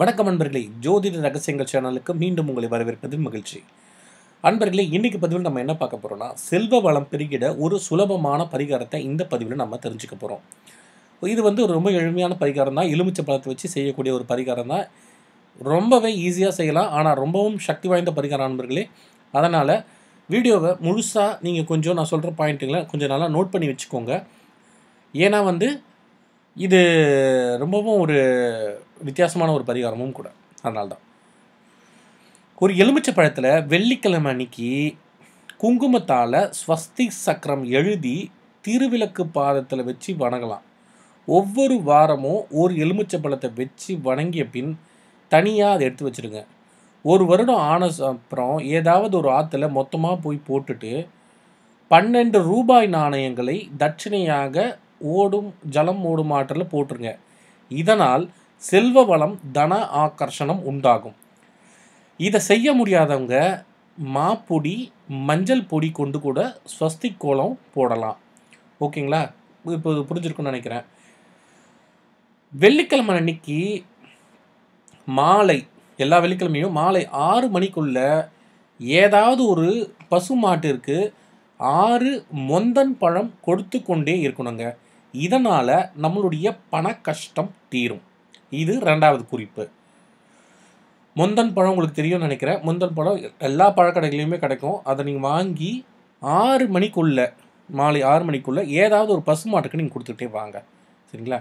வணக்கம் அன்பர்களே ஜோதிட ரகசியங்கள் சேனலுக்கு மீண்டும் உங்களை வரவேற்பது மகிழ்ச்சி அன்பர்களே இன்றைக்கு பதிவில் நம்ம என்ன பார்க்க போகிறோம்னா செல்வ வளம் பெருகிட ஒரு சுலபமான பரிகாரத்தை இந்த பதிவில் நம்ம தெரிஞ்சுக்க போகிறோம் இது வந்து ரொம்ப எளிமையான பரிகாரம் தான் எலுமிச்சை பழத்தை வச்சு செய்யக்கூடிய ஒரு பரிகாரம் தான் ரொம்பவே ஈஸியாக செய்யலாம் ஆனால் ரொம்பவும் சக்தி வாய்ந்த பரிகாரம் அன்பர்களே அதனால் வீடியோவை முழுசாக நீங்கள் கொஞ்சம் நான் சொல்கிற பாயிண்ட்டுங்களை கொஞ்சம் நல்லா நோட் பண்ணி வச்சுக்கோங்க ஏன்னா வந்து இது ரொம்பவும் ஒரு வித்தியாசமான ஒரு பரிகாரமும் கூட அதனால்தான் ஒரு எலுமிச்சை பழத்தில் வெள்ளிக்கிழமை அன்னைக்கு குங்குமத்தால் ஸ்வஸ்தி சக்கரம் எழுதி திருவிளக்கு பாதத்தில் வச்சு வணங்கலாம் ஒவ்வொரு வாரமும் ஒரு எலுமிச்சை பழத்தை வச்சு வணங்கிய பின் தனியாக அதை எடுத்து வச்சுருங்க ஒரு வருடம் ஆன அப்புறம் ஏதாவது ஒரு ஆற்றுல மொத்தமாக போய் போட்டுட்டு பன்னெண்டு ரூபாய் நாணயங்களை தட்சிணையாக ஓடும் ஜலம் ஓடும் ஆற்றில் போட்டுருங்க இதனால் செல்வ வளம் தன ஆக்கர்ஷணம் உண்டாகும் இதை செய்ய முடியாதவங்க மாப்பொடி மஞ்சள் பொடி கொண்டு கூட ஸ்வஸ்தி கோலம் போடலாம் ஓகேங்களா இப்போ இது புரிஞ்சிருக்குன்னு நினைக்கிறேன் வெள்ளிக்கிழமை அன்னைக்கு மாலை எல்லா வெள்ளிக்கிழமையும் மாலை ஆறு மணிக்குள்ள ஏதாவது ஒரு பசு மாட்டிற்கு ஆறு மொந்தன் பழம் கொடுத்து கொண்டே இருக்கணுங்க இதனால் நம்மளுடைய பண கஷ்டம் தீரும் இது ரெண்டாவது குறிப்பு முந்தன் பழம் உங்களுக்கு தெரியும்னு நினைக்கிறேன் முந்தன் பழம் எல்லா பழக்கடைகளையுமே கிடைக்கும் அதை நீங்கள் வாங்கி ஆறு மணிக்குள்ளே மாலை ஆறு மணிக்குள்ளே ஏதாவது ஒரு பசு மாட்டுக்கு நீங்கள் கொடுத்துட்டே வாங்க சரிங்களா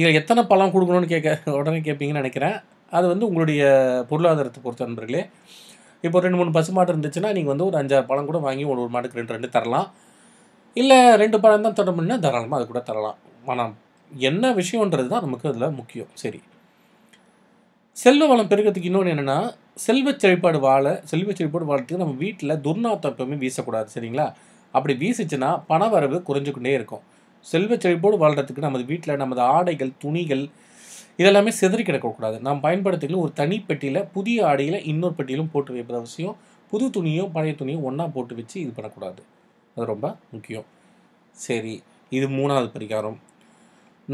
இதில் எத்தனை பழம் கொடுக்கணும்னு கேட்க உடனே கேட்பீங்கன்னு நினைக்கிறேன் அது வந்து உங்களுடைய பொருளாதாரத்தை பொறுத்த நண்பர்களே இப்போ ரெண்டு மூணு பசு மாட்டு இருந்துச்சுன்னா நீங்கள் வந்து ஒரு அஞ்சாறு பழம் கூட வாங்கி ஒரு ஒரு மாட்டுக்கு ரெண்டு ரெண்டு தரலாம் இல்லை ரெண்டு பழம் தான் தொடமுன்னா தாராளமாக அது கூட தரலாம் ஆனால் என்ன விஷயன்றது தான் நமக்கு அதில் முக்கியம் சரி செல்வ வளம் பெருக்கிறதுக்கு இன்னொன்று என்னென்னா செல்வ செழிப்பாடு வாழ செல்வ செழிப்பாடு வாழ்றதுக்கு நம்ம வீட்டில் துர்நாத்தம் வீசக்கூடாது சரிங்களா அப்படி வீசிச்சுன்னா பண வரவு குறைஞ்சிக்கொண்டே இருக்கும் செல்வ செழிப்போடு வாழ்கிறதுக்கு நமது வீட்டில் நமது ஆடைகள் துணிகள் இதெல்லாமே செதறி கிடக்கக்கூடாது நாம் பயன்படுத்திக்கலாம் ஒரு தனி பெட்டியில் புதிய ஆடையில் இன்னொரு பெட்டியிலும் போட்டு வைப்பது அவசியம் புது துணியும் பழைய துணியும் ஒன்றா போட்டு வச்சு இது பண்ணக்கூடாது அது ரொம்ப முக்கியம் சரி இது மூணாவது பரிகாரம்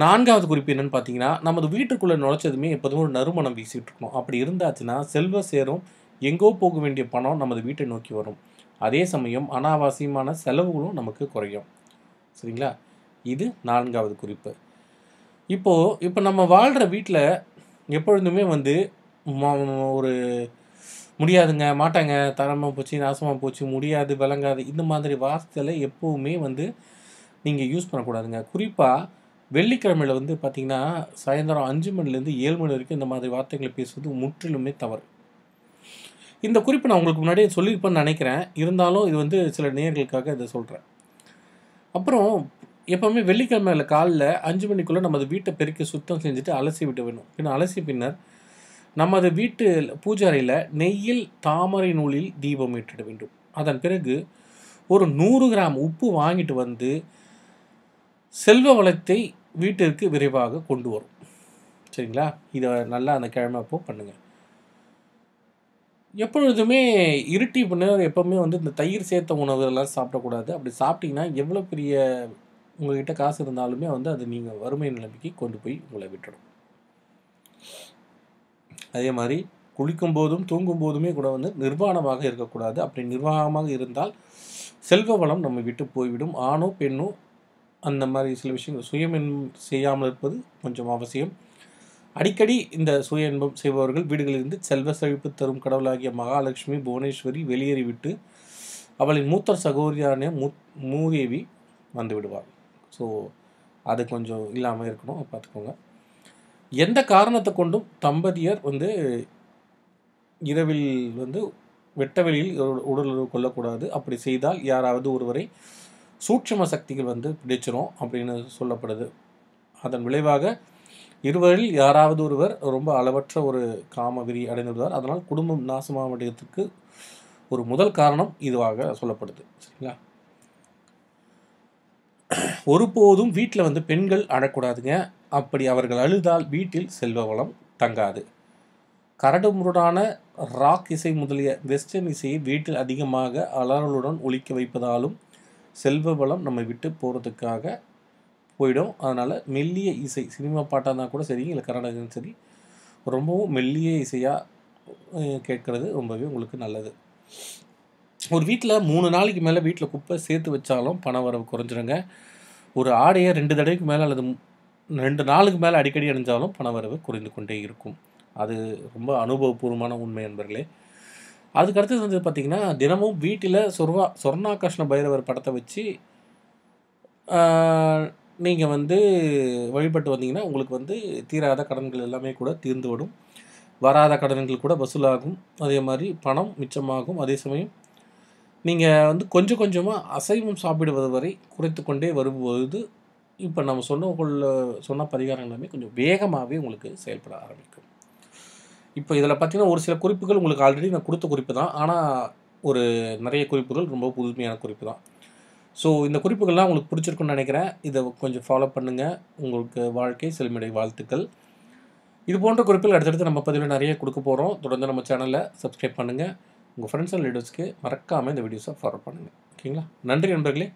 நான்காவது குறிப்பு என்னென்னு பார்த்தீங்கன்னா நமது வீட்டுக்குள்ளே நுழைச்சதுமே எப்போதும் ஒரு நறுமணம் வீசிகிட்டு இருக்கணும் அப்படி இருந்தாச்சுன்னா செல்வ சேரும் எங்கோ போக வேண்டிய பணம் நமது வீட்டை நோக்கி வரும் அதே சமயம் அனாவசியமான செலவுகளும் நமக்கு குறையும் சரிங்களா இது நான்காவது குறிப்பு இப்போது இப்போ நம்ம வாழ்கிற வீட்டில் எப்பொழுதுமே வந்து ஒரு முடியாதுங்க மாட்டாங்க தரமாக போச்சு நாசமாக போச்சு முடியாது விளங்காது இந்த மாதிரி வார்த்தையில் எப்போவுமே வந்து நீங்கள் யூஸ் பண்ணக்கூடாதுங்க குறிப்பாக வெள்ளிக்கிழமையில் வந்து பார்த்திங்கன்னா சாயந்தரம் அஞ்சு மணிலேருந்து ஏழு மணி வரைக்கும் இந்த மாதிரி வார்த்தைகளை பேசுவது முற்றிலுமே தவறு இந்த குறிப்பு நான் உங்களுக்கு முன்னாடியே சொல்லியிருப்பேன்னு நினைக்கிறேன் இருந்தாலும் இது வந்து சில நேர்களுக்காக இதை சொல்கிறேன் அப்புறம் எப்போவுமே வெள்ளிக்கிழமையில் காலில் அஞ்சு மணிக்குள்ளே நமது வீட்டை பெருக்கி சுத்தம் செஞ்சுட்டு அலசி விட்டு வேணும் பின் அலசி பின்னர் நமது வீட்டு பூஜாரியில் நெய்யில் தாமரை நூலில் தீபம் ஏற்றிட வேண்டும் அதன் பிறகு ஒரு நூறு கிராம் உப்பு வாங்கிட்டு வந்து செல்வ வளத்தை வீட்டிற்கு விரைவாக கொண்டு வரும் சரிங்களா இதை நல்லா அந்த கிழமை அப்போ பண்ணுங்கள் எப்பொழுதுமே இருட்டி பண்ண எப்போவுமே வந்து இந்த தயிர் சேர்த்த உணவுகள்லாம் சாப்பிடக்கூடாது அப்படி சாப்பிட்டிங்கன்னா எவ்வளோ பெரிய உங்கள்கிட்ட காசு இருந்தாலுமே வந்து அது நீங்கள் வறுமை நிலைமைக்கு கொண்டு போய் உங்களை விட்டுடும் அதே மாதிரி குளிக்கும் போதும் தூங்கும் போதுமே கூட வந்து நிர்வாணமாக இருக்கக்கூடாது அப்படி நிர்வாகமாக இருந்தால் செல்வ வளம் நம்ம விட்டு போய்விடும் ஆணோ பெண்ணோ அந்த மாதிரி சில விஷயங்கள் சுய இன்பம் செய்யாமல் இருப்பது கொஞ்சம் அவசியம் அடிக்கடி இந்த சுய இன்பம் செய்பவர்கள் வீடுகளிலிருந்து செல்வ செழிப்பு தரும் கடவுளாகிய மகாலட்சுமி புவனேஸ்வரி வெளியேறிவிட்டு அவளின் மூத்த சகோதரியான மூ மூதேவி வந்து விடுவார் ஸோ அது கொஞ்சம் இல்லாமல் இருக்கணும் பார்த்துக்கோங்க எந்த காரணத்தை கொண்டும் தம்பதியர் வந்து இரவில் வந்து வெட்ட வெளியில் உடலுறவு கொள்ளக்கூடாது அப்படி செய்தால் யாராவது ஒருவரை சூட்சம சக்திகள் வந்து பிடிச்சிரும் அப்படின்னு சொல்லப்படுது அதன் விளைவாக இருவரில் யாராவது ஒருவர் ரொம்ப அளவற்ற ஒரு காம விரி அடைந்து அதனால் குடும்பம் நாசமாவட்டத்துக்கு ஒரு முதல் காரணம் இதுவாக சொல்லப்படுது சரிங்களா ஒருபோதும் வீட்டில் வந்து பெண்கள் அழக்கூடாதுங்க அப்படி அவர்கள் அழுதால் வீட்டில் செல்வ வளம் தங்காது கரடு முரடான ராக் இசை முதலிய வெஸ்டர்ன் இசையை வீட்டில் அதிகமாக அலறலுடன் ஒழிக்க வைப்பதாலும் செல்வ வளம் நம்ம விட்டு போகிறதுக்காக போயிடும் அதனால் மெல்லிய இசை சினிமா பாட்டாக இருந்தால் கூட சரி இல்லை கர்நாடகம் சரி ரொம்பவும் மெல்லிய இசையாக கேட்குறது ரொம்பவே உங்களுக்கு நல்லது ஒரு வீட்டில் மூணு நாளைக்கு மேலே வீட்டில் குப்பை சேர்த்து வச்சாலும் பண வரவு குறைஞ்சிருங்க ஒரு ஆடையை ரெண்டு தடவைக்கு மேலே அல்லது ரெண்டு நாளுக்கு மேலே அடிக்கடி அணிஞ்சாலும் பண வரவு குறைந்து கொண்டே இருக்கும் அது ரொம்ப அனுபவபூர்வமான உண்மை என்பர்களே அதுக்கடுத்தது வந்து பார்த்திங்கன்னா தினமும் வீட்டில் சொர்வா சொர்ணாகிருஷ்ண பைரவர் படத்தை வச்சு நீங்கள் வந்து வழிபட்டு வந்தீங்கன்னா உங்களுக்கு வந்து தீராத கடன்கள் எல்லாமே கூட தீர்ந்து விடும் வராத கடன்கள் கூட வசூலாகும் அதே மாதிரி பணம் மிச்சமாகும் அதே சமயம் நீங்கள் வந்து கொஞ்சம் கொஞ்சமாக அசைவம் சாப்பிடுவது வரை குறைத்து கொண்டே வரும்போது இப்போ நம்ம சொன்ன சொன்ன பரிகாரங்கள் எல்லாமே கொஞ்சம் வேகமாகவே உங்களுக்கு செயல்பட ஆரம்பிக்கும் இப்போ இதில் பார்த்தீங்கன்னா ஒரு சில குறிப்புகள் உங்களுக்கு ஆல்ரெடி நான் கொடுத்த குறிப்பு தான் ஆனால் ஒரு நிறைய குறிப்புகள் ரொம்ப புதுமையான குறிப்பு தான் ஸோ இந்த குறிப்புகள்லாம் உங்களுக்கு பிடிச்சிருக்குன்னு நினைக்கிறேன் இதை கொஞ்சம் ஃபாலோ பண்ணுங்கள் உங்களுக்கு வாழ்க்கை செழுமிடை வாழ்த்துக்கள் இது போன்ற குறிப்புகள் அடுத்தடுத்து நம்ம பதிவில் நிறைய கொடுக்க போகிறோம் தொடர்ந்து நம்ம சேனலை சப்ஸ்கிரைப் பண்ணுங்கள் உங்கள் ஃப்ரெண்ட்ஸ் அண்ட் ரிலேட்டிவ்ஸ்க்கு மறக்காமல் இந்த வீடியோஸை ஃபாலோ பண்ணுங்கள் ஓகேங்களா நன்றி நண்பர்களே